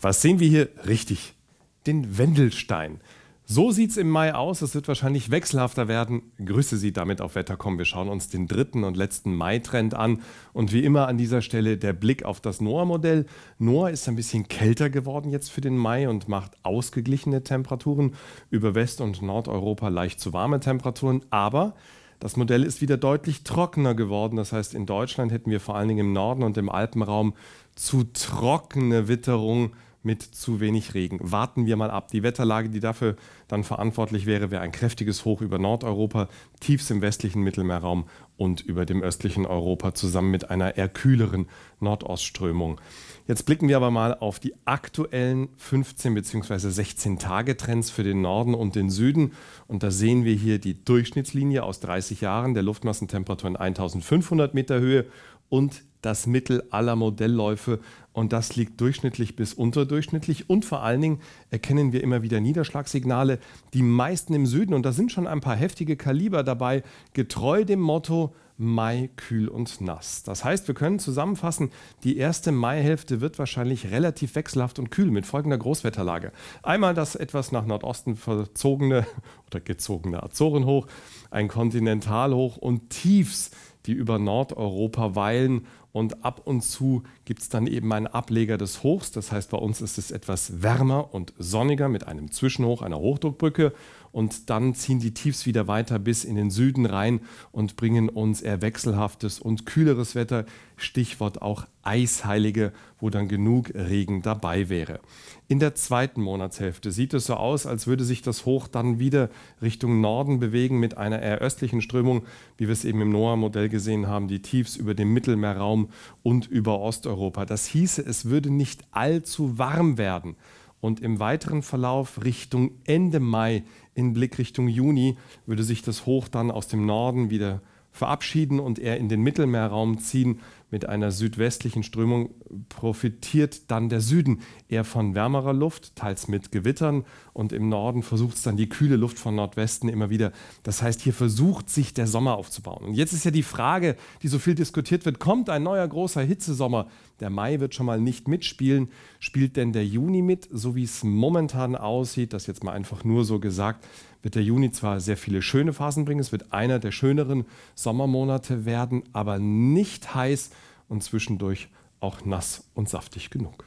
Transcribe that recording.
Was sehen wir hier? Richtig, den Wendelstein. So sieht es im Mai aus. Es wird wahrscheinlich wechselhafter werden. Grüße Sie damit auf Wettercom. Wir schauen uns den dritten und letzten Mai-Trend an. Und wie immer an dieser Stelle der Blick auf das NOAA-Modell. NOAA ist ein bisschen kälter geworden jetzt für den Mai und macht ausgeglichene Temperaturen. Über West- und Nordeuropa leicht zu warme Temperaturen. Aber das Modell ist wieder deutlich trockener geworden. Das heißt, in Deutschland hätten wir vor allen Dingen im Norden und im Alpenraum zu trockene Witterung mit zu wenig Regen. Warten wir mal ab. Die Wetterlage, die dafür dann verantwortlich wäre, wäre ein kräftiges Hoch über Nordeuropa, tiefst im westlichen Mittelmeerraum und über dem östlichen Europa zusammen mit einer eher kühleren Nordostströmung. Jetzt blicken wir aber mal auf die aktuellen 15 bzw. 16 Tage Trends für den Norden und den Süden und da sehen wir hier die Durchschnittslinie aus 30 Jahren der Luftmassentemperatur in 1500 Meter Höhe und das Mittel aller Modellläufe und das liegt durchschnittlich bis unterdurchschnittlich. Und vor allen Dingen erkennen wir immer wieder Niederschlagssignale. Die meisten im Süden, und da sind schon ein paar heftige Kaliber dabei, getreu dem Motto Mai kühl und nass. Das heißt, wir können zusammenfassen, die erste Maihälfte wird wahrscheinlich relativ wechselhaft und kühl mit folgender Großwetterlage. Einmal das etwas nach Nordosten verzogene oder gezogene Azorenhoch, ein Kontinentalhoch und Tiefs, die über Nordeuropa weilen. Und ab und zu gibt es dann eben ein Ableger des Hochs. Das heißt, bei uns ist es etwas wärmer und sonniger mit einem Zwischenhoch, einer Hochdruckbrücke und dann ziehen die Tiefs wieder weiter bis in den Süden rein und bringen uns eher wechselhaftes und kühleres Wetter, Stichwort auch Eisheilige, wo dann genug Regen dabei wäre. In der zweiten Monatshälfte sieht es so aus, als würde sich das Hoch dann wieder Richtung Norden bewegen mit einer eher östlichen Strömung, wie wir es eben im NOAA-Modell gesehen haben, die Tiefs über dem Mittelmeerraum und über Osteuropa. Das hieße, es würde nicht allzu warm werden und im weiteren Verlauf Richtung Ende Mai in Blick Richtung Juni würde sich das Hoch dann aus dem Norden wieder verabschieden und eher in den Mittelmeerraum ziehen, mit einer südwestlichen Strömung profitiert dann der Süden eher von wärmerer Luft, teils mit Gewittern. Und im Norden versucht es dann die kühle Luft von Nordwesten immer wieder. Das heißt, hier versucht sich der Sommer aufzubauen. Und jetzt ist ja die Frage, die so viel diskutiert wird, kommt ein neuer großer Hitzesommer? Der Mai wird schon mal nicht mitspielen. Spielt denn der Juni mit, so wie es momentan aussieht? Das jetzt mal einfach nur so gesagt wird der Juni zwar sehr viele schöne Phasen bringen, es wird einer der schöneren Sommermonate werden, aber nicht heiß und zwischendurch auch nass und saftig genug.